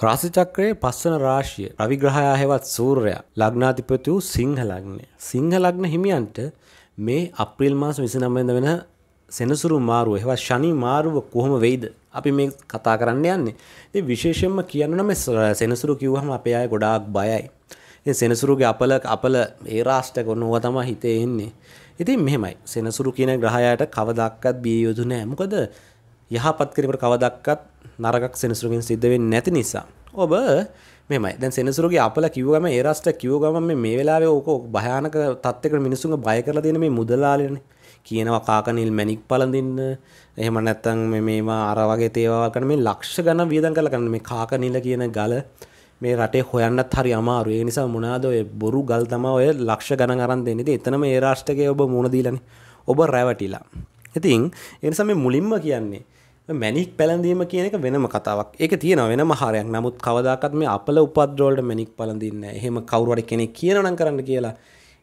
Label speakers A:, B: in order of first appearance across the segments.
A: ක්‍රාසිචක්‍රයේ පස්වන රාශිය රවිග්‍රහයා හෙවත් සූර්යා ලග්නාධිපති වූ සිංහ ලග්නය. සිංහ ලග්න හිමියන්ට මේ අප්‍රිල් මාස 29 වෙන සෙනසුරු මාරුව හෙවත් ශනි මාරුව කොහොම වෙයිද? අපි මේ කතා කරන්න යන්නේ. ඉතින් විශේෂයෙන්ම කියන්න නම් සෙනසුරු කිව්වහම අපේ අය ගොඩාක් බයයි. ඉතින් සෙනසුරුගේ අපල අපල ඒ රාෂ්ටක නෝව තමයි හිතේ එන්නේ. ඉතින් මෙහෙමයි. සෙනසුරු කියන ග්‍රහයාට කවදාක්වත් බිය යුතු නෑ. මොකද යහපත් කිරීමට කවදක්වත් නරකක් සෙනසුරුගෙන් සිද්ධ වෙන්නේ නැති නිසා ඔබ මෙමයි දැන් සෙනසුරුගේ අපල කිව්වම ඒ රාෂ්ට කිව්ව ගමන් මේ මේ වෙලාවේ ඕක භයානක තත්යකට මිනිසුන්ව බය කරලා දෙන මේ මුදලාලිනේ කියනවා කාකනිල් මැණික් පළඳින්න එහෙම නැත්නම් මේ මේවා අර වගේ තේවා කරන මේ ලක්ෂ ගණන් වියදම් කරලා කරන මේ කාකනිල කියන ගල මේ රටේ හොයන්නත් හරි අමාරුයි. ඒ නිසා මොනවාද ඔය බොරු ගල් තමයි ඔය ලක්ෂ ගණන් අරන් දෙන්නේ. ඉතින් එතනම ඒ රාෂ්ටකයේ ඔබ මුණ දීලානේ. ඔබ රැවටිලා. ඉතින් ඒ නිසා මේ මුලින්ම කියන්නේ මැනික් පැළඳීම කියන එක වෙනම කතාවක් ඒක තියෙන වෙන මහරයක් නමුත් කවදාකත් මේ අපල උපද්‍රෝල්ට මැනික් පලඳන්න එහෙම කවරුවට කෙනෙක් කියනනම් කරන්න කියලා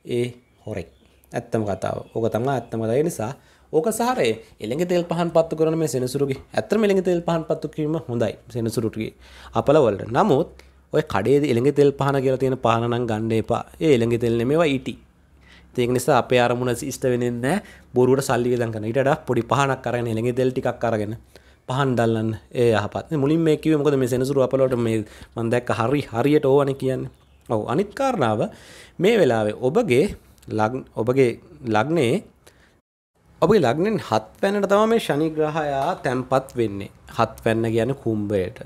A: ඒ හොරෙක් ඇත්තම කතාව ඕක තමා ඇත්තමදය නිසා ඕක සාරේ එළෙ තෙල් පහන් පත්තු කරන මේ සෙනසුරුගේ ඇතම එළෙ තෙල් පහන් පත්තු කිරීම හොඳයි සෙනසුරුටගේ අපලවලට නමුත් ඔය කඩේ එළෙ තෙල් පහන කියලා තියෙන පහනනම් ගණ්ඩ එපා ඒ එළඟ තෙල්න මේවා ඊටී ඒක නිසා අපේ අරමුණ ඉෂ්ට වෙන්නේ නැහැ බොරුවට සල්ලි වියදම් කරන. ඊට වඩා පොඩි පහනක් අරගෙන එළඟේ දෙල් ටිකක් අරගෙන පහන් දල්ලන්න ඒ යහපත්. මුලින් මේ කිව්වේ මොකද මේ සෙනසුරු අපලවට මේ මම දැක්ක හරි හරියට ඕවනේ කියන්නේ. ඔව් අනිත් කාරණාව මේ වෙලාවේ ඔබගේ ඔබගේ ලග්නේ ඔබගේ ලග්නෙන් හත් පැනට තමයි මේ ශනි ග්‍රහයා තැම්පත් වෙන්නේ. හත් පැන්න කියන්නේ කුම්භයට.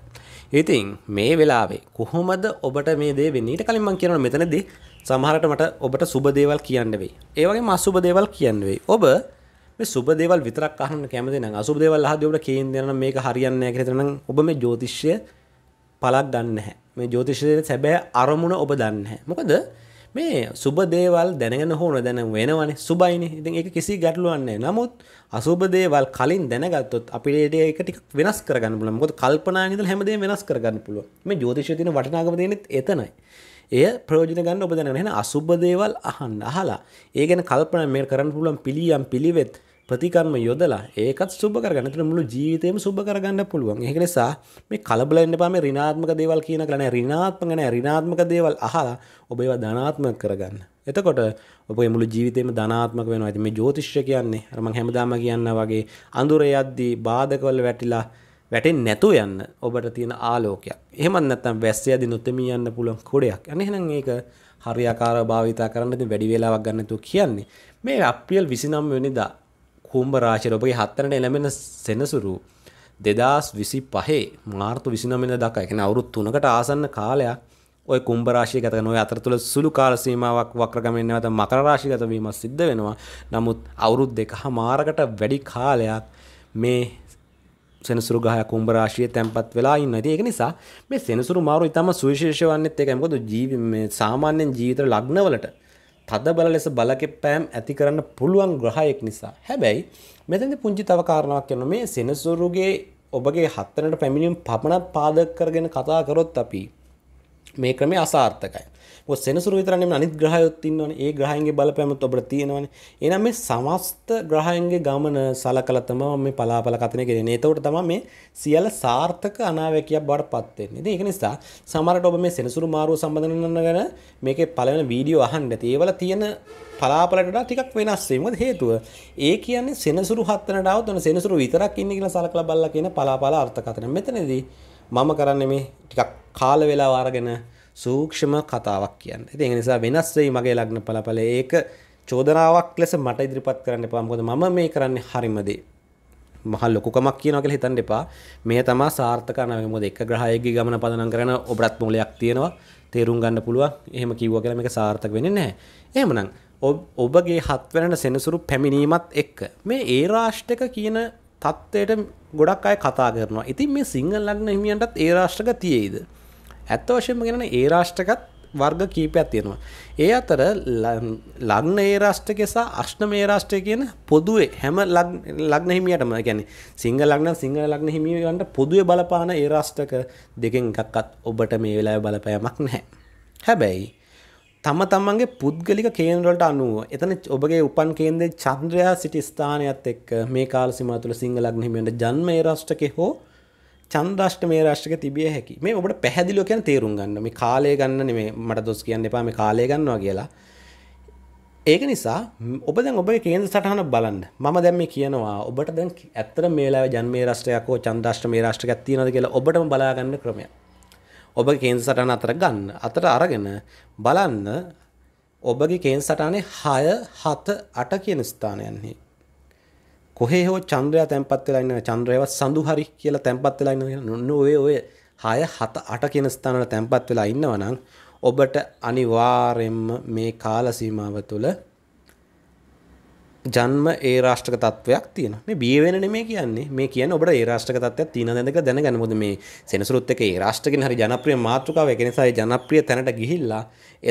A: ඉතින් මේ වෙලාවේ කොහොමද ඔබට මේ දේ වෙන්නේ? ඊට කලින් මම කියනවා මෙතනදී සමහරට මට ඔබට සුබ දේවල් කියන්න වෙයි. ඒ වගේම අසුබ දේවල් කියන්න වෙයි. ඔබ මේ සුබ දේවල් විතරක් අහන්න කැමති නම් අසුබ දේවල් අහද්දී ඔබට කේන් දෙනවා නම් මේක හරියන්නේ නැහැ කියලා හිතනනම් ඔබ මේ ජ්‍යොතිෂය පළක් දන්නේ නැහැ. මේ ජ්‍යොතිෂයේ සැබෑ අරමුණ ඔබ දන්නේ නැහැ. මොකද මේ සුබ දේවල් දැනගෙන හෝන දැන වෙනවනේ සුබයිනේ ඉතින් ඒක කිසි ගැටලුවන්නේ නමුත් අසුබ දේවල් කලින් දැනගත්තොත් අපිට ඒක ටික වෙනස් කරගන්න පුළුවන් මොකද කල්පනාවෙන් ඉඳලා හැමදේම වෙනස් කරගන්න පුළුවන් මේ ජ්‍යොතිෂයේ තියෙන වටිනාකම තියෙන්නේ එතනයි එය ප්‍රයෝජන ගන්න ඔබ දැනගෙන අසුබ දේවල් අහන්න අහලා ඒ ගැන කල්පනා මේ කරන්න පුළුවන් පිළියම් පිළිවෙත් ප්‍රතිකර්ම යොදලා ඒකත් සුබ කරගන්න තුන මුළු ජීවිතේම සුබ කරගන්න පුළුවන් ඒක නිසා මේ කලබල වෙන්න එපා මේ ඍණාත්මක දේවල් කියන කරන්නේ ඍණාත්මක නෑ ඍණාත්මක දේවල් අහලා ඔබ ඒවා ධනාත්මක කරගන්න එතකොට ඔබේ මුළු ජීවිතේම ධනාත්මක වෙනවා. ඉතින් මේ ජ්‍යොතිෂ්‍ය කියන්නේ අර මම හැමදාම කියනවා වගේ අඳුර යද්දී බාධකවල වැටිලා වැටෙන් නැතු යන්න ඔබට තියෙන ආලෝකයක් එහෙමත් නැත්නම් වැස්සය දිනුත්ම යන්න පුළුවන් කොඩයක් අනේ එහෙනම් ඒක හරියාකාර භාවිතා කරන්න ඉතින් වැඩි වේලාවක් ගන්න නැතුව කියන්නේ මේ අප්‍රියල් 29 වෙනිදා කුම්භ රාශියට ඔබගේ හතරට එළමෙන සෙනසුරු 2025 මාර්තු 29 වෙනිදා දක්වා කියන්නේ අවුරුදු 3කට ආසන්න කාලයක් ඔය කුම්භ රාශිය ගත කරන ඔය අතරතුර සුළු කාල සීමාවක් වක්‍රගමෙන් නැවත මකර රාශිය ගත වීමක් සිද්ධ වෙනවා. නමුත් අවුරුදු දෙකහමාරකට වැඩි කාලයක් මේ සෙනසුරු ගහය කුම්භ රාශියේ තැම්පත් වෙලා ඉන්නවා. ඉතින් ඒක නිසා මේ සෙනසුරු මාරු ඊටම සුවිශේෂ වන්නේත් ඒකයි. මොකද ජීවි මේ සාමාන්‍යයෙන් ජීවිත ලග්නවලට තද බල ලෙස බලකෙප්පෑම් ඇති කරන්න පුළුවන් ග්‍රහයෙක් නිසා. හැබැයි මෙතනදී පුංචි තව කාරණාවක් කියනවා. මේ සෙනසුරුගේ ඔබගේ හත්තරට පැමිණීම පමණක් පාදක කරගෙන කතා කරොත් අපි මේ ක්‍රමය අසාර්ථකයි. සෙනසුර විතරන්නේ අනිත් ග්‍රහයොත් ඉන්නවනේ ඒ ග්‍රහයන්ගේ බලපෑමත් ඔබට තියෙනවනේ එහෙනම් මේ සමස්ත ග්‍රහයන්ගේ ගමන සලකලා තමයි මේ පලාපල කතනේ කරන්නේ එතකොට තමයි මේ සියල්ල සාර්ථක අනාවැකියක් බවට පත් වෙන්නේ ඉතින් ඒක නිසා සමහරට ඔබ මේ සෙනසුරු මාරුව සම්බන්ධ ගැන මේකේ පළවෙනි වීඩියෝ අහන්න ඇති ඒවල තියෙන පලාපලට වඩා ටිකක් වෙනස් වෙයි මොකද හේතුව ඒ කියන්නේ සෙනසුරු හත්තරට આવොත් ඔන්න සෙනසුරු විතරක් ඉන්නේ කියලා සලකලා බලලා කියන පලාපල අර්ථකථන මෙතනදී මම කරන්නේ මේ ටිකක් කාල වේලාව අරගෙන සූක්ෂම කතාවක් කියන්න ඉතින් ඒ නිසා වෙනස් වෙයි මගේ ලග්න පළපල ඒක චෝදනාවක් ලෙස මට ඉදිරිපත් කරන්න එපා මොකද මම මේ කරන්නේ හරිම දේ මහ ලොකුකමක් කියනවා කියලා හිතන්න එපා මේ තමා සාර්ථක නැහැ මොකද එක ග්‍රහයෙක්ගේ ගමන පදනම් කරන ඔබරත් මූලයක් තියෙනවා තේරුම් ගන්න පුළුවන් එහෙම කිව්වා කියලා මේක සාර්ථක වෙන්නේ නැහැ එහෙමනම් ඔබගේ හත් වෙනට සෙනසුරු පැමිණීමත් එක්ක මේ ඒ රාෂ්ටක කියන තත්ත්වයට ගොඩක් අය කතා කරනවා ඉතින් මේ සිංහල ලග්න හිමියන්ටත් ඒ රාෂ්ටක තියේද ඇත්ත වශයෙන්ම ගෙනන ඒ රාෂ්ටකත් වර්ග කීපයක් තියෙනවා. ඒ අතර ලග්න ඒ රාෂ්ට්‍රකය සහ අෂ්ටම ඒ රාෂ්ට්‍රය කියන පොදුවේ හැම ලග්න හිමියටම කියන්නේ සිංහ ලග්න සිංහල ලග්න හිමියන්ට පොදුවේ බලපාන ඒ රාෂ්ට්‍රක දෙකෙන් එකක්වත් ඔබට මේ වෙලාවේ බලපෑමක් නැහැ. හැබැයි තම තමන්ගේ පුද්ගලික කේන්ද්‍රවලට අනුව එතන ඔබගේ උපන් කේන්දේ චන්ද්‍රයා සිටි ස්ථානයත් එක්ක මේ කාල සීමාව තුළ සිංහ ලග්න හිමියන්ට ජන්ම ඒ රාෂ්ට්‍රකේ හෝ චන්දෂ්ටමය රාශ්ික තිබිය හැකි මේ ඔබට පැහැදිලෝ කියන තේරුම් ගන්න මේ කාලය ගන්න නෙමේ මට දොස් කියන්න එපා මේ කාලය ගන්නවා කියලා ඒක නිසා ඔබ දැන් ඔබේ කේන්ද්‍ර සටහන බලන්න මම දැන් මේ කියනවා ඔබට දැන් ඇත්තට මේ වෙලාවේ ජන්මේ රාශ්‍රයක් හෝ චන්දෂ්ටමය රාශ්‍රයක් තියෙනවද කියලා ඔබටම බලා ගන්න ක්‍රමයක් ඔබ කේන්ද්‍ර සටහන අතර ගන්න අතට අරගෙන බලන්න ඔබගේ කේන්ද්‍ර සටහනේ 6 7 8 කියන ස්ථානයන්හි කොහේ හෝ චන්ද්‍රයා තැන්පත් වෙලා ඉන්න චන්ද්‍රයවත් සඳු හරි කියලා තැන්පත් වෙලා ඉන්න නොන්න ඔය ඔය 6 7 8 කියන ස්ථානවල තැන්පත් වෙලා ඉන්නවා නම් ඔබට අනිවාර්යෙන්ම මේ කාල සීමාව තුළ ජන්ම ඒ රාෂ්ටක තත්වයක් තියෙන මේ බියවෙන නෙමේ කියන්නේ මේ කියන ඔබට ඒ රාෂ්ටක තත්වයක් තියෙන දෙනක දැනගන්න මොකද මේ සෙනසුරුත් එක ඒ රාෂ්ටකින් හරි ජනප්‍රිය මාතෘකාවක් ඒ නිසා ඒ ජනප්‍රිය තැනට ගිහිල්ලා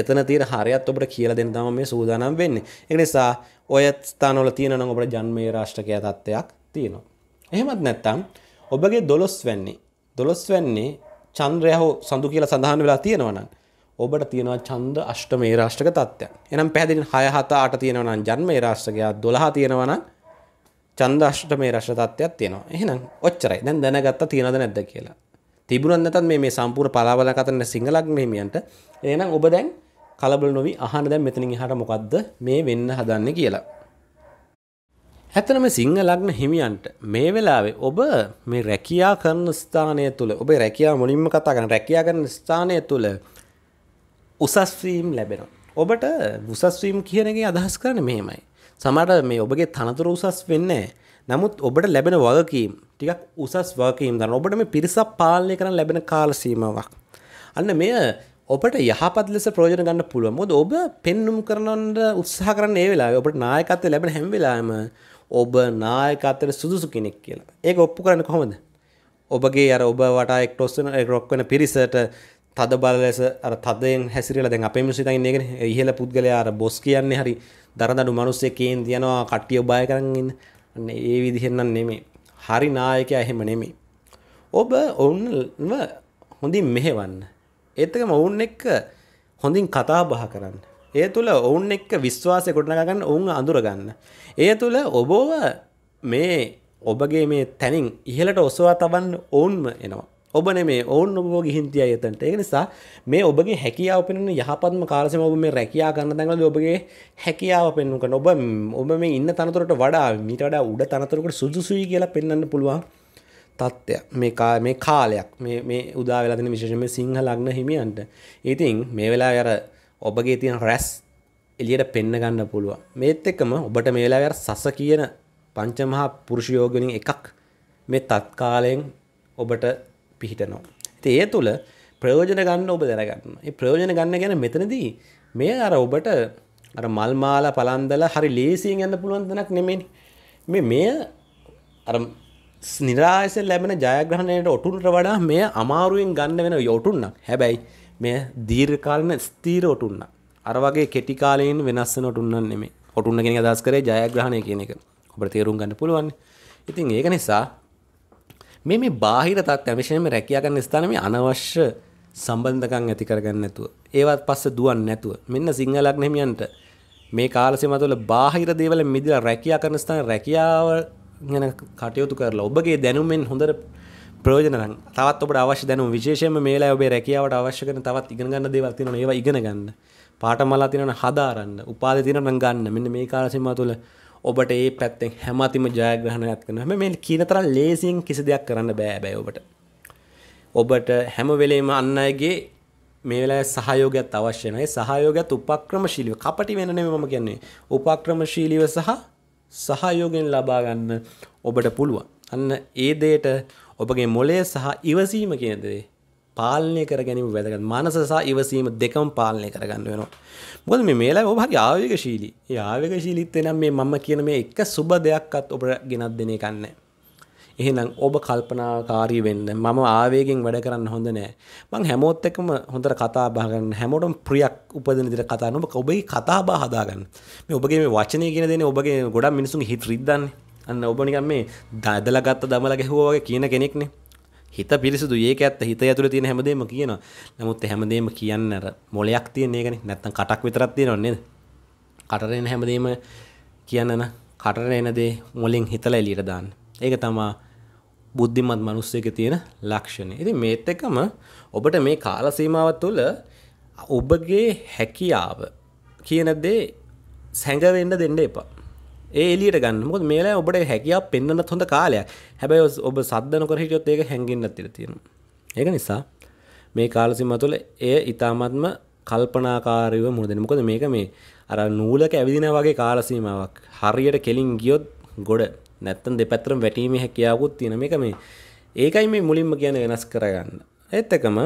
A: එතන තියෙන හරයත් ඔබට කියලා දෙන්න තමයි මේ සූදානම් වෙන්නේ ඒ නිසා ඔය ස්ථානවල තියෙනනම් ඔබට ජන්මේ රාෂ්ටකයා තත්ත්වයක් තියෙනවා. එහෙමත් නැත්නම් ඔබගේ 12 වෙන්නේ 12 වෙන්නේ චන්ද්‍රය හෝ සඳු කියලා සඳහන් වෙලා තියෙනවා නම් ඔබට තියෙනවා චන්ද්‍ර අෂ්ටමේ රාෂ්ටක තත්ත්වයක්. එහෙනම් පැහැදිලිව 6 7 8 තියෙනවා නම් ජන්මේ රාෂ්ටකයා 12 තියෙනවා නම් චන්ද්‍ර අෂ්ටමේ රාෂ්ටක තත්ත්වයක් තියෙනවා. එහෙනම් ඔච්චරයි. දැන් දැනගත්තා තියෙනවද නැද්ද කියලා. තිබුණත් නැත්නම් මේ මේ සම්පූර්ණ පලාවල කතන සිංහලක් මෙහිමියන්ට එහෙනම් ඔබ දැන් කලබල නොවි අහන්න දැන් මෙතනින් එහාට මොකද්ද මේ වෙන්න හදන්නේ කියලා. ඇත්තනම සිංහ ලග්න හිමියන්ට මේ වෙලාවේ ඔබ මේ රැකියා කරන ස්ථානය තුළ ඔබ රැකියා මුලින්ම කතා කරන රැකියා කරන ස්ථානය තුළ උසස්වීම් ලැබෙනවා. ඔබට උසස්වීම් කියනගේ අදහස් කරන්න මෙහෙමයි. සමට මේ ඔබගේ තනතුර උසස් වෙන්නේ නමුත් ඔබට ලැබෙන වගකීම් ටිකක් උසස් වගකීම් දන්න ඔබට මේ පිරිසක් පාලනය කරන ලැබෙන කාල සීමාවක්. අන්න මෙය ඔබට යහපත් ලෙස ප්‍රෝජන ගන්න පුළුවන් මොද ඔබ පෙන්නුම් කරනට උත්සාහ කරන්න ඒ වෙලා ඔබට නායකත්වය ලැබෙන හැම්වෙලාම ඔබ නායකත්තර සුදුසු කෙනෙක් කියලා ඒක ඔප්පු කරන්න කොහොමද ඔබගේ අර ඔබ වටා එක්ටෝස්සන රොක්වන පිරිසට තද බල ලෙස අර තදයෙන් හැසිරලා දැන් අපේ මිනිස්සු ඉතින් ඉගෙන ඉහළ පුද්ගලයා අර බොස් කියන්නේ හරි දරදඬු මිනිස්සෙක් කේන් තියනවා කට්ටිය බය කරන් ඉන්න අන්න ඒ විදිහෙන් නම් නෙමෙයි හරි නායකයා එහෙම නෙමෙයි ඔබ ඔවුන්ව හොඳින් මෙහෙවන්න ඒතක මොවුන් එක්ක හොඳින් කතා බහ කරන්න. ඒ තුළ ඔවුන් එක්ක විශ්වාසය කොටනගන්න ඔවුන් අඳුරගන්න. ඒ තුළ ඔබෝව මේ ඔබගේ මේ තැනින් ඉහලට ඔසවා තබන්න ඔවුන්ම එනවා. ඔබ මේ ඔවුන් ඔබෝ ගිහින්තිය යතන්ට ඒ නිසා මේ ඔබගේ හැකියාව පෙනෙන යහපත්ම කාලසම ඔබ මේ රැකයා ගන්න තැඟල ඔබගේ හැකියාව පෙන්නුක ඔබ ඔබ මේ ඉන්න තනතුරට වඩා මිට වඩා උඩ තනතුරකට සුදුසුයි කියලා පෙන්න්න පුළුවන් තත්ත්වයක් මේ කා මේ කාලයක් මේ මේ උදා වෙලා තියෙන විශේෂයෙන්ම සිංහ ලග්න හිමියන්ට. ඉතින් මේ වෙලාවේ අර ඔබගේ තියෙන රැස් එළියට පෙන්න ගන්න පුළුවන්. මේත් එක්කම ඔබට මේ වෙලාවේ අර සස කියන පංචමහා පුරුෂයෝග වලින් එකක් මේ තත්කාලයෙන් ඔබට පිහිටනවා. ඉතින් ඒ තුල ප්‍රයෝජන ගන්න ඔබ දැනගන්න. ඒ ප්‍රයෝජන ගන්න ගැන මෙතනදී මේ අර ඔබට අර මල් මාලා පලන්දලා හරි ලේසියෙන් යන්න පුළුවන් දණක් නෙමෙයි. මේ මේ අර නිරායස ලැබෙන ජයග්‍රහණයට ඔටුන්ට වඩා මේ අමාරුවෙන් ගන්න වෙන යොටුන්නක් හැබැයි මේ දීර්කාලන ස්තීර ඔටුන්න අරවගේ කෙටිකාලයෙන් වෙනස්ස නොටුන්න නෙමේ ඔටුන්න කෙන අදස් කරේ ජයග්‍රහණය කියන එක ඔබට තේරුම් ගන්න පුළුවන් ඉතින් ඒක නිසා මේ මේ බාහිර තත් ඇමිශයම රැකයාගන්න ස්ථානම අනවශ්‍ය සම්බන්ධකම් ඇති කරගන්න නැතුව ඒවත් පස්ස දුවන් නැතුව මෙන්න සිංහලක් නෙමියන්ට මේ කාලසෙ මතුවල බාහිර දේවල මිදිලා රැකියා කරන ස්ථාන රැකියාව ගැන කටයුතු කරලා ඔබගේ දැනුමෙන් හොඳට ප්‍රයෝජන ගන්න. තවත් ඔබට අවශ්‍ය දැනුම විශේෂයෙන්ම මේලා ඔබේ රැකියාවට අවශ්‍ය කරන තවත් ඉගෙන ගන්න දේවල් තියෙනවා. ඒවා ඉගෙන ගන්න. පාඨමාලා තියෙනවා හදාරන්න. උපාධි තියෙනවා ගන්න. මෙන්න මේ කාල සීමාව තුළ ඔබට ඒ පැත්තෙන් හැමතිම ජයග්‍රහණයක් කරනවා. හැම මේ කියන තරම් ලේසියෙන් කිසි දෙයක් කරන්න බෑ බෑ ඔබට. ඔබට හැම වෙලේම අන්න අයගේ මේලා සහයෝගයක් අවශ්‍යනයි සහයෝගත් උපක්‍රමශීලිව කපටි වෙන නෙමෙයි මම කියන්නේ උපක්‍රමශීලිව සහ සහයෝගෙන් ලබාගන්න ඔබට පුළුවන්. අන්න ඒ දේට ඔබගේ මොලය සහ ඉවසීම කියනදේ පාලනය කර ගැනීම වැදගත් මනස සහ ඉවසීම දෙකම පාලනය කරගන්න වෙනවා. මොකද මේ මේලා ඔබ හරි ආවේගශීලී. ඒ ආවේගශීලීත්වය නම් මේ මම කියන මේ එක සුබ දෙයක්වත් ඔබට ගෙනත් දෙන්නේ නැහැ. එහෙනම් ඔබ කල්පනාකාරී වෙන්න මම ආවේගෙන් වැඩ කරන්න හොඳ නෑ මං හැමෝත් එක්කම හොඳට කතා බහ කරන්න හැමෝටම ප්‍රියක් උපදින විදිහට කතා කරන්න ඔබ ඔබේ කතා බහ හදාගන්න මේ ඔබගේ මේ වචනේ කියන දේනේ ඔබගේ ගොඩක් මිනිසුන්ගේ හිත රිද්දන්නේ අන්න ඔබ නිකන් මේ දදලා ගත්ත දමලා ගැහුවා වගේ කියන කෙනෙක්නේ හිත පිරිසිදු ඒක ඇත්ත හිත ඇතුළේ තියෙන හැමදේම කියනවා. නමුත් හැමදේම කියන්නේ අර මොලයක් තියෙන එකනේ. නැත්තම් කටක් විතරක් තියෙනව නේද? කටරේන හැමදේම කියන්න න කටරේන දේ මොලෙන් හිතලා එළියට දාන්න. ඒක තමා බුද්ධිමත් මනුස්සයක තියෙන ලක්ෂණය. ඉතින් මේත් එකම ඔබට මේ කාල සීමාව තුළ ඔබගේ හැකියාව කියන දේ සැඟවෙන්න දෙන්න එපා. ඒ එළියට ගන්න. මොකද මේලා ඔබට හැකියාව පෙන්වන්නත් හොඳ කාලයක්. හැබැයි ඔබ සද්ද නොකර හිටියොත් ඒක හැංගෙන්නත් ඉඩ තියෙනවා. ඒක නිසා මේ කාල සීමාව තුළ එය ඊටාත්ම කල්පනාකාරීව මුහුණ දෙන්න. මොකද මේක මේ අර නූලක ඇවිදිනා වගේ කාල සීමාවක්. හරියට කෙලින් ගියොත් ගොඩ නැත්තම් දෙපැත්තරම වැටීමේ හැකියාවකුත් තියෙන මේක මේ ඒකයි මේ මුලින්ම කියන්නේ වෙනස් කරගන්න. ඒත් එකම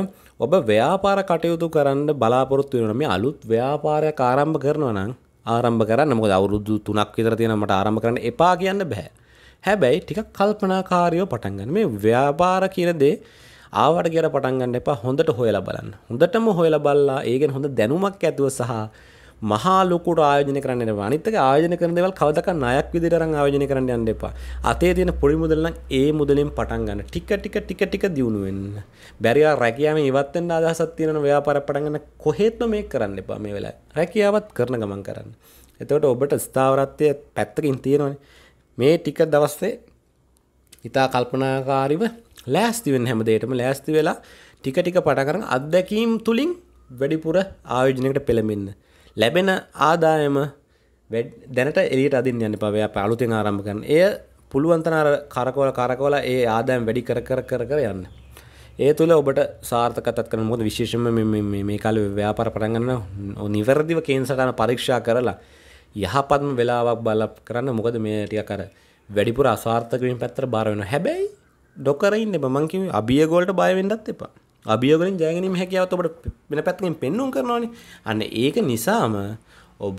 A: ඔබ ව්‍යාපාර කටයුතු කරන්න බලාපොරොත්තු වෙනවා මේ අලුත් ව්‍යාපාරයක් ආරම්භ කරනවා නම් ආරම්භ කරන්න මොකද අවුරුදු 3ක් විතර තියෙනවා මට ආරම්භ කරන්න එපා කියන්න බෑ. හැබැයි ටිකක් කල්පනාකාරීව පටන් ගන්න. මේ ව්‍යාපාර කියන දේ ආවට කියලා පටන් ගන්න එපා හොඳට හොයලා බලන්න. හොඳටම හොයලා බලලා ඒකෙන් හොඳ දැනුමක් ඇතුව සහ මහා ලොකුට ආයෝජන කරන්න එනවා අනිත්තක ආයෝජන කරන දේවල් කවදක ණයක් විදිහට අරන් ආයෝජන කරන්න යන්න එපා අතේ තියෙන පොඩි මුදල් නම් ඒ මුදලෙන් පටන් ගන්න ටික ටික ටික ටික දියුණු වෙන්න බැරිලා රැකියාව ඉවත් වෙන්න අදහසක් තියෙන ව්‍යාපාර පටන් ගන්න කොහෙත්ම මේක කරන්න එපා මේ වෙලාවේ රැකියාවත් කරන ගමන් කරන්න එතකොට ඔබට ස්ථාවරත්වය පැත්තකින් තියෙනවනේ මේ ටික දවස්සේ ඉතා කල්පනාකාරිව ලෑස්තිවෙන් හැමදේටම ලෑස්ති වෙලා ටික ටික පටකරන අත්දැකීම් තුළින් වැඩිපුර ආයෝජනකට පෙළමෙන්න්න ලැබෙන ආදායම දැනට එලියට අදින් යන්න පවය පලුතින් ආරම්භකන් එය පුළුවන්තනාර කරකවල කරකවල ඒ ආදායම් වැඩි කර කර කර කර යන්න ඒ තුළ ඔබට සාර්ථකතත් කන මුොද විශේෂම මේ කල ව්‍යාපර පටගන්න නිවැරදිව කේන්සටන පරීක්ෂා කරලා යහපත්ම වෙලාවක් බල කරන්න මොකද මේ ටිය කර වැඩිපුර අසාර්ථකමින් පැත්තර බාරවෙන හැබැයි ඩොකරයින්න එප මංකිව අභියගෝලට බයවෙන්ඩත් එපා අභියෝගලින් ජයගැනීම හැකියාවත් ඔබට වෙන පැත්තකින් පෙන්වුම් කරනවානේ. අන්න ඒක නිසාම ඔබ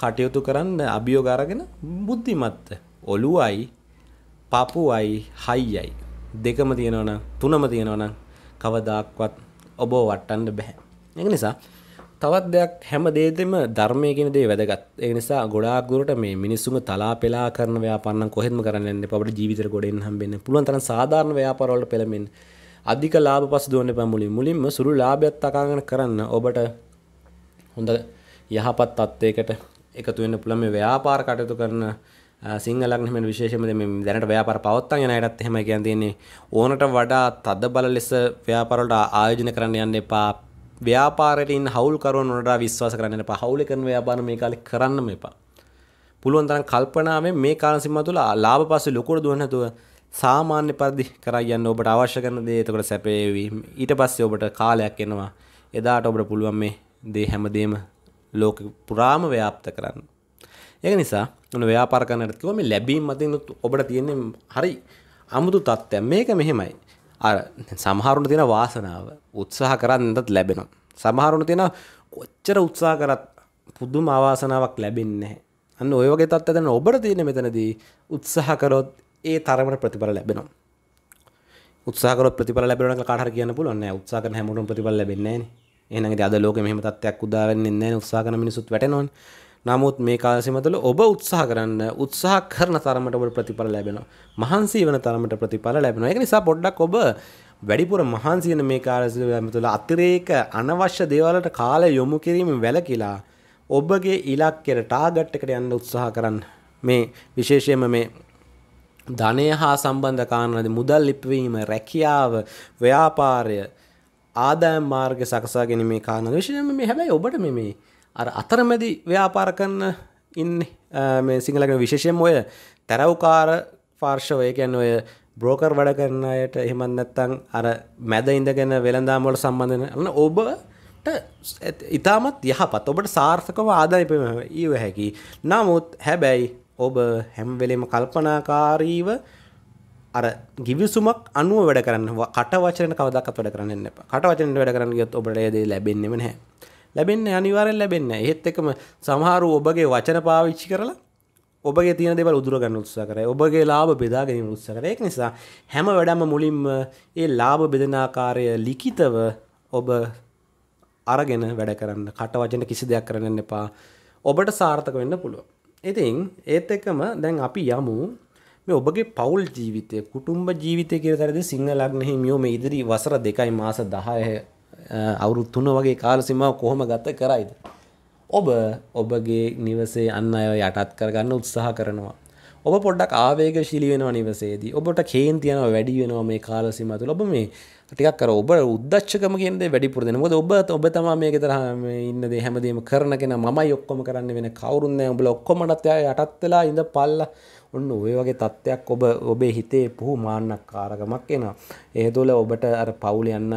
A: කටයුතු කරන්න අභියෝග අරගෙන බුද්ධිමත්ත ඔළුවයි පපුවයි හයියයි දෙකම තියෙනවනම් තුනම තියෙනවනම් කවදාක්වත් ඔබ වටන්න බෑ. ඒක නිසා තවත් දෙයක් හැම දෙයකම ධර්මය කියන දේ වැදගත්. ඒ නිසා ගොඩාක් දුරට මේ මිනිස්සුන්ව තලා පෙලා කරන ව්‍යාපාර නම් කොහෙත්ම කරන්න යන්න එපා. අපේ ජීවිතේ ගොඩෙන් හම්බෙන්න පුළුවන් තරම් සාධාරණ ව්‍යාපාර වලට පෙළඹෙන්න. අධික ලාභ පසු දුවන්න එපා මුලින්. මුලින්ම සුළු ලාභයක් අකාගෙන කරන්න ඔබට හොඳ යහපත් තත්ත්වයකට එකතු වෙන්න පුළුවන් මේ ව්‍යාපාර කටයුතු කරන සිංහලක් නෙමෙයි විශේෂයෙන්ම මේ දැනට ව්‍යාපාර පවත්වාගෙන යන අයටත් එහෙමයි කියන් තියෙන්නේ ඕනට වඩා තද බල ලෙස ව්‍යාපාර වලට ආයෝජන කරන්න යන්න එපා ව්‍යාපාරයට ඉන්න හවුල්කරුවන් වලට විශ්වාස කරන්න එපා හවුල කරන ව්‍යාපාර මේ කාලේ කරන්නම එපා පුළුවන් තරම් කල්පනාවෙන් මේ කාල සීමාව තුළ ලාභ පස්සේ ලොකුවට දුවන්නේ නැතුව සාමාන්‍ය පරිදි කරා යන්න ඔබට අවශ්‍ය කරන දේ එතකොට සැපේවි. ඊට පස්සේ ඔබට කාලයක් එනවා. එදාට ඔබට පුළුවන් මේ දේ හැමදේම ලෝක පුරාම ව්‍යාප්ත කරන්න. ඒක නිසා ඔන්න ව්‍යාපාර කරන්නට කිව්වම මේ ලැබීම් මතින් ඔබට තියෙන්නේ හරි අමුතු තත්ත්වයක්. මේක මෙහෙමයි. අර සමහරුන්ට තියෙන වාසනාව උත්සාහ කරන්නත් ලැබෙනවා. සමහරුන්ට තියෙන කොච්චර උත්සාහ කරත් පුදුම අවාසනාවක් ලැබෙන්නේ නැහැ. අන්න ওই වගේ තත්ත්වයක් දැන් ඔබට තියෙන මෙතනදී උත්සාහ කරොත් ඒ තරමට ප්‍රතිඵල ලැබෙනවා උත්සාහකර ප්‍රතිඵල ලැබෙනවා කාට හරි කියන්න පුළුවන් නෑ උත්සාහ කරන හැමෝටම ප්‍රතිඵල ලැබෙන්නේ නෑනේ එහෙනම් ඉතින් අද ලෝකෙ මෙහෙම තත්ත්වයක් උදා වෙන්නේ නැහැ උත්සාහ කරන මිනිසුත් වැටෙනවනේ. නමුත් මේ කාලසීම තුළ ඔබ උත්සාහ කරන්න උත්සාහ කරන තරමට ඔබට ප්‍රතිඵල ලැබෙනවා. මහන්සි වෙන තරමට ප්‍රතිඵල ලැබෙනවා. ඒක නිසා පොඩ්ඩක් ඔබ වැඩිපුර මහන්සි වෙන මේ කාලසීම තුළ අතිරේක අනවශ්‍ය දේවල්ට කාලය යොමු කිරීම වැළකීලා ඔබගේ ඉලක්කයට ටාගට් එකට යන්න උත්සාහ කරන්න. මේ විශේෂයෙන්ම මේ ධනය හා සම්බන්ධ කාරණද මුදල් ලිපවීම රැකියාව ව්‍යාපාරය ආදායම් මාර්ග සකසා ගැනීමේ කාරණ විශෂම මේ හැබැයි ඔබට මෙමේ අර අතරමැදි ව්‍යාපාර කරන්න ඉන්න මේ සිංහලක විශේෂයෙන් ඔය තැරවකාර පාර්ශවය ගැන ඔය බ්‍රෝකර් වැඩ කරන අයට එහෙමත් නැත්තං අර මැද ඉඳගෙන වෙළඳාමවල සම්බන්ධන ඔබ ඉතාමත් යහපත් ඔබට සාර්ථකව ආදායිපම ඊව හැකි නමුත් හැබැයි ඔබ හැම්වෙලෙම කල්පනාකාරීව අර ගිවිසුමක් අනුව වැඩ කරන්න කට වචන කවදක් වැඩ කරන්න කට වචන වැඩ කරන්න ගත් ඔබට ඒදේ ලැබෙන්නෙම නැහැ ලැබෙන්න අනිවාරෙන් ලැබෙන්න එහෙත් එකම සමහරු ඔබගේ වචන පාවිච්චි කරලා ඔබගේ තියෙන දේවල් උදුරගන්න උත්සාහ කරයි ඔබගේ ලාභ බෙදා ගැනීම උත්සාහ කරයි ඒක නිසා හැම වැඩම මුලින්ම ඒ ලාභ බෙදෙන ආකාරය ලිඛිතව ඔබ අරගෙන වැඩ කරන්න කට වචන කිසි දෙයක් කරන්න එපා ඔබට සාර්ථක වෙන්න පුළුවන් ඉතින් ඒත් එකම දැන් අපි යමු මේ ඔබගේ පවුල් ජීවිතය කුටුම්බ ජීවිතය කියල තරද සිංහලක්නෙහි මියෝ මේ ඉදිරි වසර දෙකයි මාස දහය අවුරුත් තුන වගේ කාලසිමාව කොහොම ගත කරයිද. ඔබ ඔබගේ නිවසේ අන්න අය යටත් කරගන්න උත්සාහ කරනවා. ඔබ පොඩ්ඩක් ආවේග ශිලිවෙන නිවසේදී ඔබට කේන් තියනව වැඩි වෙනවා මේ කාලසිම තුළ ඔබ මේ ටිකක් කර ඔබ උද්දච්චකම කියනද වැඩිපුර දෙන මොකද ඔබ ඔබ තමයි මේක තරහ ඉන්න දේ හැමදේම කරන කෙනා මමයි ඔක්කොම කරන්න වෙන කවුරුත් නැහැ ඔබලා ඔක්කොමටත් යටත් වෙලා ඉඳ පල්ලා ඔන්න ඔය වගේ තත්ත්වයක් ඔබ ඔබේ හිතේ පුහු මාන්නක් කාරකමක් එනවා. ඒ තුළ ඔබට අර පවුල යන්න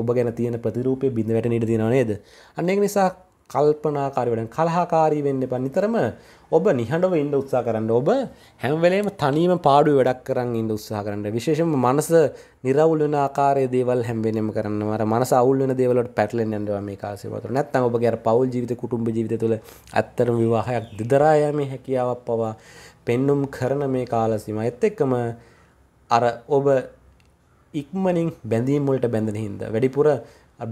A: ඔබ ගැන තියෙන ප්‍රතිරූපය බිඳ වැට නිට තියෙනවා නේද. අන්න ඒක නිසා කල්පනාකාරී වෙන්න කලහකාරී වෙන්න එපා. නිතරම ඔබ නිහඬව ඉන්ඩ උත්සා කරන්න ඔබ හැම්වලේම තනීම පාඩු වැඩක් කරන්න ඉන්ඩ උත්සා කරන්න විශේෂම මනස නිරවුලන ආකාරය දේවල් හැම්බෙනම කරන්න මර මනස අවුල්ලන දේවලට පැටලෙන් ඇඩව මේ කාසේවත නැත්තන් ඔබ ගැර පවල් ජීවිත කුටුම්ඹ ජීවිත තුළ ඇත්තරම විවාහයක් දෙදරායමේ හැකියාවක් පවා පෙන්නුම් කරන මේ කාලසිම එත් එක්කම අර ඔබ ඉක්මනින් බැඳීම්මොලට බැඳෙන හින්ද වැඩිපුර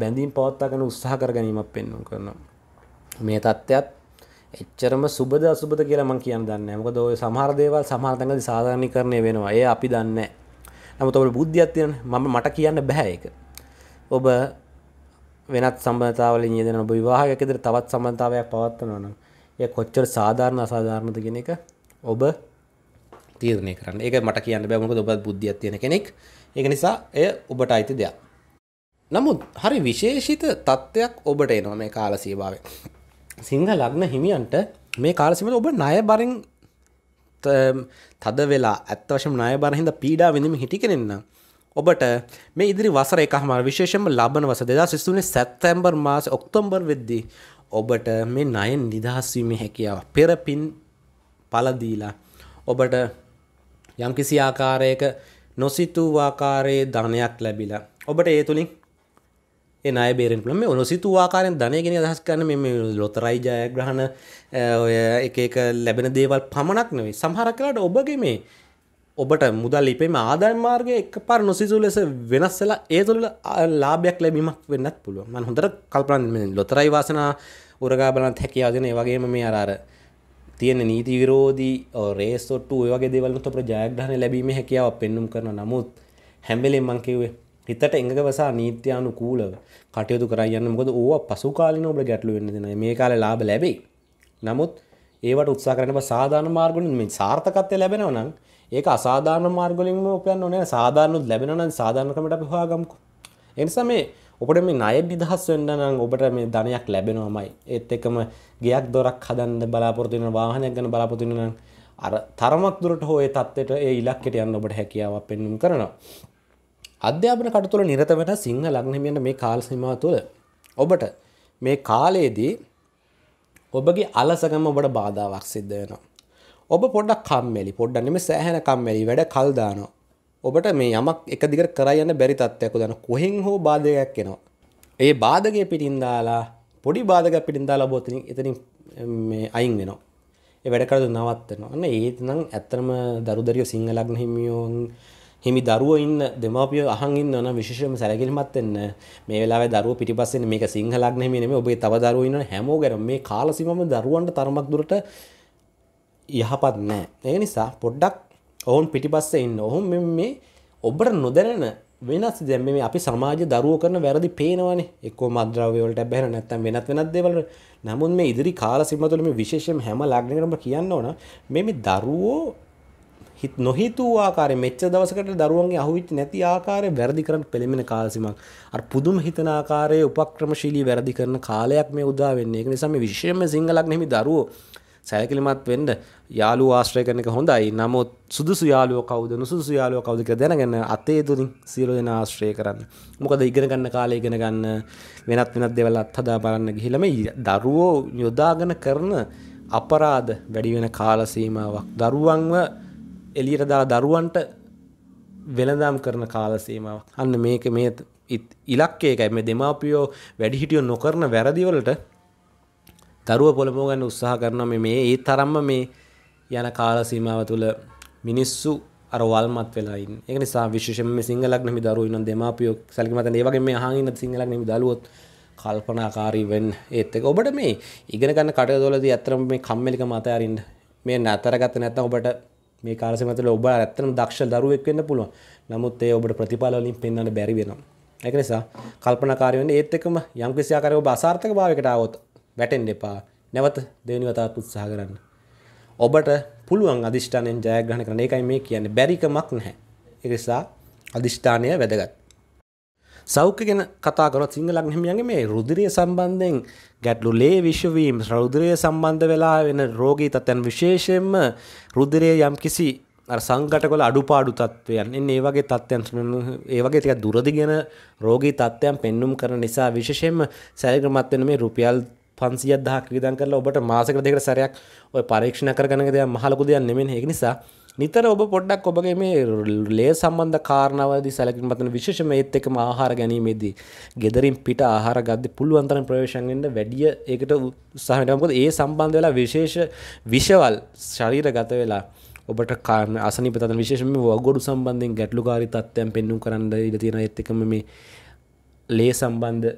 A: බැඳීම් පවත්තාගෙන උත්සාහ කර ගැනීමක් පෙන්නුම් කරනවා මේ තත්ත්වත් එච්චරම සුබද අසුබද කියලා මං කියන්න දන්න මොකද ඔය සමහර දේවල් සමහර තැන්වලදී සාධාරණීකරණය වෙනවා. ඒ අපි දන්නේ නැහැ. නමුත් ඔබට බුද්ධියක් තියෙන මම මට කියන්න බෑ ඒක. ඔබ වෙනත් සම්බන්ධතාවලින් යෙදෙන ඔබ විවාහයක් ඉදිරිය තවත් සම්බන්ධතාවයක් පවත්වනවා නම් ඒ කොච්චර සාධාරණ අසාධාරණද කියන එක ඔබ තීරණය කරන්න. ඒක මට කියන්න බෑ මොකද ඔබත් බුද්ධියක් තියෙන කෙනෙක්. ඒක නිසා එය ඔබට අයිති දෙයක්. නමුත් හරි විශේෂිත තත්ත්වයක් ඔබට එනවා මේ කාලසීමාවේ. සිංහ ලග්න හිමියන්ට මේ කාලසිමට ඔබ ණය බරින් තද වෙලා ඇත්තවශම ණය බරහිද පීඩා විඳම හිටි කෙනෙන්න ඔබට මේ ඉදිරි වසර එකහම විශේෂම ලබන වස දෙදා සිස්තුනේ සැත්තැම්බර් මාස ඔක්තොම්බර් වෙද්දී ඔබට මේ නයෙන් නිදහස්වීමේ හැකියාව පෙරපින් පලදීලා ඔබට යම්කිසි ආකාරයක නොසිතූ ආකාරයේ ධනයක් ලැබිලා ඔබට ඒ තුළින් එනය බේරෙන් ලම ඔන සිතු ආකාරෙන් ධනයගෙන අදහස් කරන මේ ලොතරයි ජයග්‍රහණ ඔය එක ලැබෙන දේවල් පමණක් නෙවේ සහර කලාට ඔබගේ මේ ඔබට මුදල් ලිපේම ආදායම් මාර්ගය එක පාර නොසිසු ලෙස වෙනස් වෙලා ඒ තුළ ලාභයක් ලැබීමක් වෙන්නත් පුළුවන් මම හොඳට කල්පනා කරනවා ලොතරයි වාසනා උරගා බලන්න හැකියාව දෙන ඒ වගේම මේ අර අර තියෙන නීති විරෝධී රේස් ඔට්ටු ඔය වගේ දේවල් උත් අපේ ජයග්‍රහණ ලැබීමේ හැකියාව පෙන්눔 කරන නමුත් හැම්බෙලෙන් මං කිව්වේ හිතට එඟවසා නීත්‍යානුකූලව කටයුතු කරන්න මොකද ඕවා පසු කාලින ඔබට ගැටලු වෙන්න දෙන මේ කාලේ ලාභ ලැබෙයි. නමුත් ඒවට උත්සාහ කරන්න සාධාරණ මාර්ග වලින් මේ සාර්ථකත්වය ලැබෙනවා නම් ඒක අසාධාරණ මාර්ග වලින්ම උපයන්න ඕනේ සාධාරණුත් ලැබෙනවා නම් සාධාරණ ක්‍රමයට අපි හොයාගමුකෝ. ඒ නිසා මේ ඔබට මේ ණය නිදහස් වෙන්න නම් ඔබට මේ ධනයක් ලැබෙනවමයි. ඒත් එක්කම ගෙයක් දොරක් හදන්න බලාපොරොත්තු වෙන වාහනයක් ගන්න බලාපොරොත්තු වෙන නම් අර තරමක් දුරට හෝ ඒ தත්ත්වයට ඒ ඉලක්කයට යන්න ඔබට හැකියාවක් පෙන්වීම කරනවා. අධ්‍යාපන කටතුළ නිරත වෙන සිංහ ලග්නමියන්න මේ කාල් සිමා තුළ ඔබට මේ කාලයේදී ඔබගේ අලසකම ඔබට බාධාවක් සිද්ධ වෙනවා. ඔබ පොඩ්ඩක් කම්මැලි පොඩ්ඩන්නෙම සෑහන කම්මැලි වැඩ කල් දානවා. ඔබට මේ යමක් එක දිගට කරා යන්න බැරි තත්ත්වයක් උදාන කොහෙන් හෝ බාධකයක් එනවා. ඒ බාධකය පිටින් දාලා පොඩි බාධකයක් පිටින් දාලා ඔබ එතනින් එතනින් මේ අයින් වෙනවා. ඒ වැඩ කරලා නවත්තනවා. අන්න ඒත් නම් ඇත්තම දරුදරිය සිංහ ලග්න හිමියෝන් හිමි දරුවෝ ඉන්න දෙමාපියෝ අහන් ඉන්නවා නම් විශේෂයෙන්ම සැලකිලිමත් වෙන්න මේ වෙලාවේ දරුවෝ පිටිපස්සෙන් මේක සිංහලක් නෙමෙයි නෙමෙයි ඔබේ තව දරුවෝ ඉන්නවනේ හැමෝම ගැන මේ කාල සීමාවම දරුවන්ට තරමක් දුරට යහපත් නැහැ ඒ නිසා පොඩ්ඩක් ඔවුන් පිටිපස්සේ ඉන්න ඔහොම මේ ඔබට නොදැනෙන වෙනස් දැන් මේ අපි සමාජ දරුව කරන වැරදි පේනවනේ එක්කෝ මද්‍රව්‍ය වලට බැහැර නැත්නම් වෙනත් වෙනත් දේවල් නමුත් මේ ඉදිරි කාල සීමාව තුළ මේ විශේෂයෙන් හැම ලග්නකටම කියන්න ඕන මේ මේ දරුවෝ හිත් නොහිතූ ආකාරය මෙච්ච දවසකට දරුවන්ගේ අහුවිච් නැති ආකාරය වැරදි කරන්න පෙළෙමෙන කාලසිමක් අර පුදුම හිතන ආකාරයේ උපක්‍රමශීලී වැරදි කරන කාලයක් මේ උදා වෙන්නේ ඒක නිසා මේ විශේෂයෙන්ම සිංහලක් නෙමෙයි දරුවෝ සැලකිලිමත් වෙන්න යාළුවෝ ආශ්‍රය කරන එක හොඳයි නමුත් සුදුසු යාළුවෝ කවුද නුසුදුසු යාළුවෝ කවුද කියලා දැනගෙන අතේ දුරින් සියලු දෙනා ආශ්‍රය කරන්න. මොකද ඉගෙන ගන්න කාලේ ඉගෙන ගන්න වෙනත් වෙනත් දේවල් අත්හදා බලන්න ගිහිල්ලා මේ දරුවෝ යොදාගෙන කරන අපරාධ වැඩි වෙන කාල සීමාවක් දරුවන්ව එලියට දා දරුවන්ට වෙළඳම් කරන කාල සීමාවක් අන්න මේක මේ ඉලක්කේකයි මේ දෙමාපියෝ වැඩිහිටියෝ නොකරන වැරදිවලට දරුව පොළඹව ගන්න උත්සාහ කරනවා මේ මේ ඒ තරම්ම මේ යන කාල සීමාව තුළ මිනිස්සු අර වල්මත් වෙලා ඉන්නේ. ඒක නිසා විශේෂයෙන්ම මේ සිංහලක් නෙමෙයි දරුවෝ ඉන්න දෙමාපියෝ සැලකිලිමත් වෙන. ඒ වගේම මේ අහන් ඉන්න සිංහලක් නෙමෙයි දරුවොත් කල්පනාකාරී වෙන්න. ඒත් ඒක ඔබට මේ ඉගෙන ගන්න කටයුතු වලදී අත්‍තරම මේ කම්මැලිකම අතහැරින්න. මේ නතරගත නැත්නම් ඔබට මේ කාලසමතල ඔබ ඇත්තන දක්ෂ දරුවෙක් වෙන්න පුළුවන් නමුත් ඒ ඔබට ප්‍රතිඵලවලින් පෙන්වන්න බැරි වෙනවා ඒක නිසා කල්පනාකාරී වෙන්න ඒත් එක්කම යම් කිසි ආකාරයක ඔබ අසාර්ථක භාවයකට ආවොත් වැටෙන්න එපා නැවත දෙවෙනි වතාවත් උත්සාහ කරන්න ඔබට පුළුවන් අදිෂ්ඨානයෙන් ජයග්‍රහණය කරන්න ඒකයි මේ කියන්නේ බැරිකමක් නැහැ ඒ නිසා අදිෂ්ඨානය වැදගත් සෞඛ්‍ය ගැන කතා කරොත් සිංහලන් හිමියන්ගේ මේ රුධිරය සම්බන්ධයෙන් ගැටලු ලේ විශ්වවීම රුධිරය සම්බන්ධ වෙලා වෙන රෝගී තත්ත්වයන් විශේෂයෙන්ම රුධිරය යම්කිසි අර සංගටකොල අඩුපාඩු තත්ත්වයන් එන්නේ ඒ වගේ තත්ත්වයන් ඒ වගේ ටිකක් දුරදිගෙන රෝගී තත්ත්වයන් පෙන්눔 කරන නිසා විශේෂයෙන්ම සැලකමත් වෙන මේ රුපියල් පන්සිියදදාහ විදන් කරලා ඔබට මාසක දෙකට සැරයක් ඔය පරීක්ෂණ කරගන දෙයක් මහලකු දෙයක් නෙමෙන් ඒක නිසා නිතර ඔබ පොඩ්ඩක් ඔබගේ මේ ලේ සම්බන්ධ කාරණාවදී සැලකින් පතන විශේෂම ඒත් එකම ආහාර ගැනීමේදී ගෙදරින් පිට ආහාර ගද්දි පුළුවන් තරම් ප්‍රවේශම් වෙන්න වැඩිය ඒකට උත්සාහ වෙනවා මොකද ඒ සම්බන්ධ වෙලා විශේෂ විෂවල් ශරීරගත වෙලා ඔබට කාරණ අසනීප තත්ත්වන විශේෂයෙන්ම වගොඩු සම්බන්ධයෙන් ගැටලුකාරී තත්ත්වයන් පෙන්වු කරන්න ඉඩ තියෙන ඒත් එකම මේ ලේ සම්බන්ධ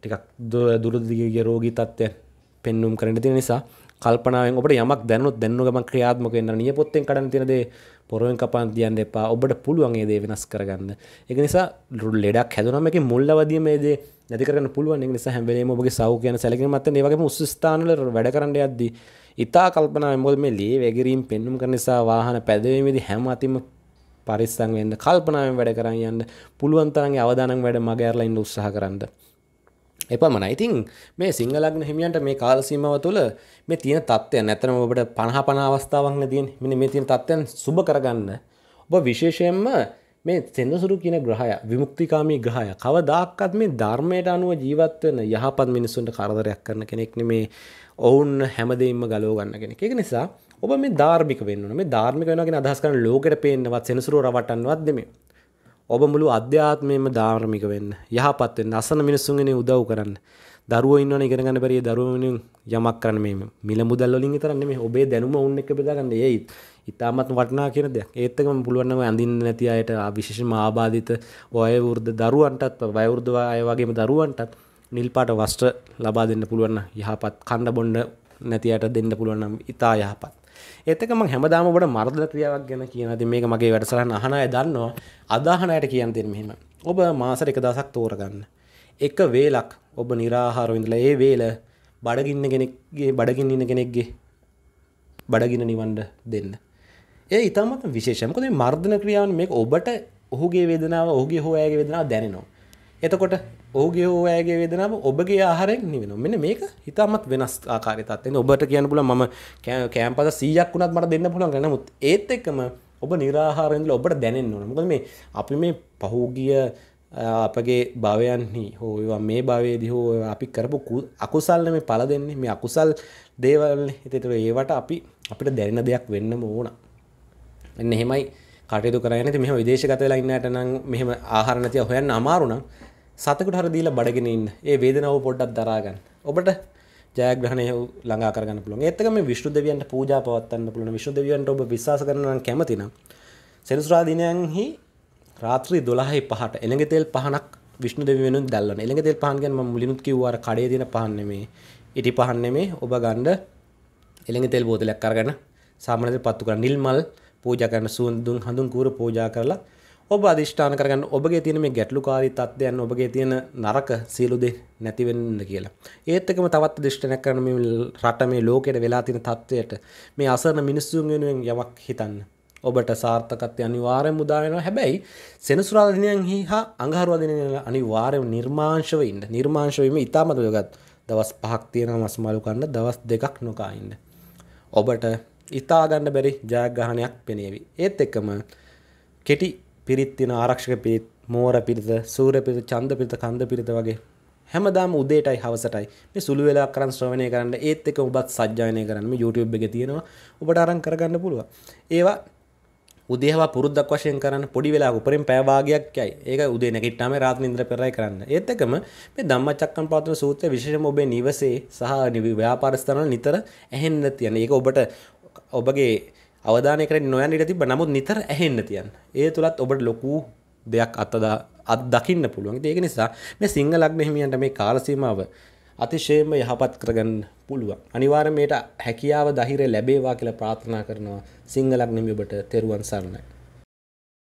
A: ටිකක් දුරදිගිය රෝගී තත්ත්වයන් පෙන්වුම් කරන්න තියෙන නිසා කල්පනාවෙන් ඔබට යමක් දැනුත් දැනු ගම ක්‍රියාත්මක වෙන්න නිය පොත්තෙන් කඩන තියෙන දේ පොරවෙන් කපන් තියන්න එපා ඔබට පුළුවන් ඒ දේ වෙනස් කරගන්න ඒක නිසා ලෙඩක් හැදුනම එකේ මුල් අවදිය මේ දේ නැති කරගන්න පුළුවන් ඒක නිසා හැම වෙලේම ඔබගේ සෞඛ්‍ය ගැන සැලකීම මත මේ වගේම උස් ස්ථාන වල වැඩ කරන්න යද්දී ඉතා කල්පනාවෙන් මොකද මේ ලේ වැගිරීම් පෙන්නුම් කරන නිසා වාහන පැදවීමේදී හැම අතිම පරිස්සම් වෙන්න කල්පනාවෙන් වැඩ කරන් යන්න පුළුවන් තරම් අවදානම් වැඩ මග ඇරලා ඉන්න උත්සාහ කරන්න එපමණ ඉතින් මේ සිංහලග්න හිමියන්ට මේ කාලසීමාව තුළ මේ තියෙන තත්ත්වය නැතරම ඔබට පණහ පණ අවස්ථාවන්න දයෙන් මෙනි මේ තියෙන තත්ත්වයන් සුබ කරගන්න ඔබ විශේෂයෙන්ම මේ සෙන්දසුරු කියන ග්‍රහය විමුක්තිකාමී ග්‍රහය කවදාක්කත් මේ ධර්මයට අනුව ජීවත්වන යහපත් මිනිස්සුන්ට කරදරයක් කරන කෙනෙක්න මේ ඔවුන් හැමදෙම ගලෝ ගන්න කෙන එක නිසා ඔබ මේ ධර්මික වෙන්න මේ ධර්මික වෙනගෙන අදහස් කරන ලෝකට පේන්නවත් සෙනසුරු රවටන්වත් දෙමේ ඔබ මුළු අධ්‍යාත්මයම ධාර්මික වෙන්න යහපත් වෙන්න අසන මිනිස්සුන්ගෙන උදව් කරන්න දරුවෝ ඉන්නවනේ ඉගෙන ගන්න බැරි දරුවෝ යමක් කරන්න මේ මිල මුදල් වලින් විතරක් නෙමෙයි ඔබේ දැනුම උන් එක්ක බෙදා ගන්න ඒ ඉතාමත් වටිනා කියන දෙයක් ඒත් එක්කම පුළුවන් නම් අඳින්න නැති අයට විශේෂම ආබාධිත වයෝවෘද්ධ දරුවන්ටත් වයෝවෘද්ධ අය වගේම දරුවන්ටත් නිල් පාට වස්ත්‍ර ලබා දෙන්න පුළුවන් යහපත් කන්න බොන්න නැති අයට දෙන්න පුළුවන් නම් ඉතා යහපත් එතක ම හැමදාම ොට මර්ධ ක්‍රියාවක් ගැන කියනති මේක මගේ වැඩසරන්න අහනය දන්නවා අදාහනයට කියන් දෙෙන මෙහෙම ඔබ මාසර එක දසක් තෝරගන්න එක වේලක් ඔබ නිරාහාරවිඳල ඒ වේල බඩගින්න කෙනෙක්ගේ බඩගින් ඉන්න කෙනෙක්ගේ බඩගින නිවන්ඩ දෙන්න ඒ ඉතාමත් විශේෂමකොද මර්ධන ක්‍රියාවන් මේ ඔබට ඔහුගේ වේදනාව ඔහුගේ හෝයගේ වෙදනා දැනෙනවා එතකොට ඔහුගේ හෝ ඇගේ වේදනාව ඔබගේ ආහාරෙක් නිවෙන මෙන්න මේක හිතාමත් වෙනස් ආකාරතත්වෙන ඔබට කියන්න පුල ම කෑම්පද සීයක් වුණත් මට දෙන්න පුළන් ගැනමුත් ඒත් එක්කම ඔබ නිරාහාරෙන්ල ඔබට දැනෙන් ඕන මොකද මේ අපි මේ පහුගිය අපගේ භවයන්හි හෝවා මේ භවේදි හෝ අපි කරපු අකුසල්න මේ පල දෙන්නේ මේ අකුසල් දේවල් හිතතුර ඒවට අපි අපිට දැනෙන දෙයක් වෙන්න ඕන එන්න එහෙමයි කටයුතු කරන මෙම විදේශගත වෙලා ඉන්නට නම් මෙහම ආහරණතිය හොයන්න අමාරුණම් සතකට හර දීලා බඩගෙන ඉන්න ඒ වේදනාව පොඩ්ඩක් දරාගන්න ඔබට ජයග්‍රහණය ළඟා කරගන්න පුළුවන් ඒත් එක මේ විෂ්ණු දෙවියන්ට පූජා පවත්වන්න පුළුවන් විෂ්ණු දෙවියන්ට ඔබ විශ්වාස කරනවා නම් කැමති නම් සෙනසුරාදා දිනයන්හි රාත්‍රී 12:05ට එළඟ තෙල් පහනක් විෂ්ණු දෙවියන් වෙනුවෙන් දැල්වන එළඟ තෙල් පහන් කියන්නේ මම මුලිනුත් කිව්වා අර කඩේ තියෙන පහන් නෙමේ ඉටි පහන් නෙමේ ඔබ ගන්න එළඟ තෙල් බෝතලයක් අරගෙන සාමාන්‍ය තෙල් පත්තු කරලා නිල් මල් පූජා කරන සුවඳුන් හඳුන් කූර පූජා කරලා ඔබ අධිෂ්ඨාන කරගන්න ඔබගේ තියෙන මේ ගැටලුකාරී තත්ත්වයන් ඔබගේ තියෙන නරක සියලු දේ නැති වෙන්න කියලා. ඒත් එකම තවත් අධිෂ්ඨානයක් කරන මේ රට මේ ලෝකෙට වෙලා තියෙන තත්ත්වයට මේ අසරණ මිනිස්සුන් වෙනුවෙන් යමක් හිතන්න. ඔබට සාර්ථකත්වය අනිවාර්යෙන් මුදා වෙනවා. හැබැයි සෙනසුරාදා දිනයන්හි හා අඟහරුවාදා දිනයන්හි අනිවාර්යෙන් නිර්මාංශව ඉන්න. නිර්මාංශව වීම ඉතාමත් වැදගත්. දවස් 5ක් තියෙනවා මස් මලු කන්න දවස් 2ක් නොකා ඉන්න. ඔබට ඉතාගන්න බැරි ජයග්‍රහණයක් පෙනේවි. ඒත් එක්කම කෙටි පිරිත් තියෙන ආරක්ෂක පිරිත් මෝර පිරිත සූර්ය පිරිත චන්ද පිරිත කන්ද පිරිත වගේ හැමදාම උදේටයි හවසටයි මේ සුළු වෙලා කරන් ශ්‍රවණය කරන්න ඒත් එක ඔබත් සජ්ජායනය කරන්න මේ YouTube එකේ තියෙනවා ඔබට අරන් කරගන්න පුළුවන් ඒවා උදේවා පුරුද්දක් වශයෙන් කරන්න පොඩි වෙලා උපරිම පැය භාගයක් යයි. ඒක උදේ නැගිට්ටාම රාත්‍රී නින්දර පෙරයි කරන්න. ඒත් එකම මේ ධම්මචක්කම්පවත්තන සූත්‍රය විශේෂයෙන්ම ඔබේ නිවසේ සහ ව්‍යාපාර ස්ථානවල නිතර ඇහෙන්න තියෙන. ඒක ඔබට ඔබගේ අවධානයකර නොයන්නට තිබ නමුත් නිතර ඇහෙන්න තියන් ඒ තුළත් ඔබට ලොකු දෙයක් අත්තදා අත් දකින්න පුළුවන් ඒක නිසා මේ සිංහල ලග්න හිමියන්ට මේ කාලසීමාව අතිශයම යහපත් කරගන්න පුළුවන් අනිවාර්යයෙන් මේට හැකියාව ධෛර්ය ලැබේවා කියලා ප්‍රාර්ථනා කරනවා සිංහල ලග්න හිමියඹට තෙරුවන් සරණයි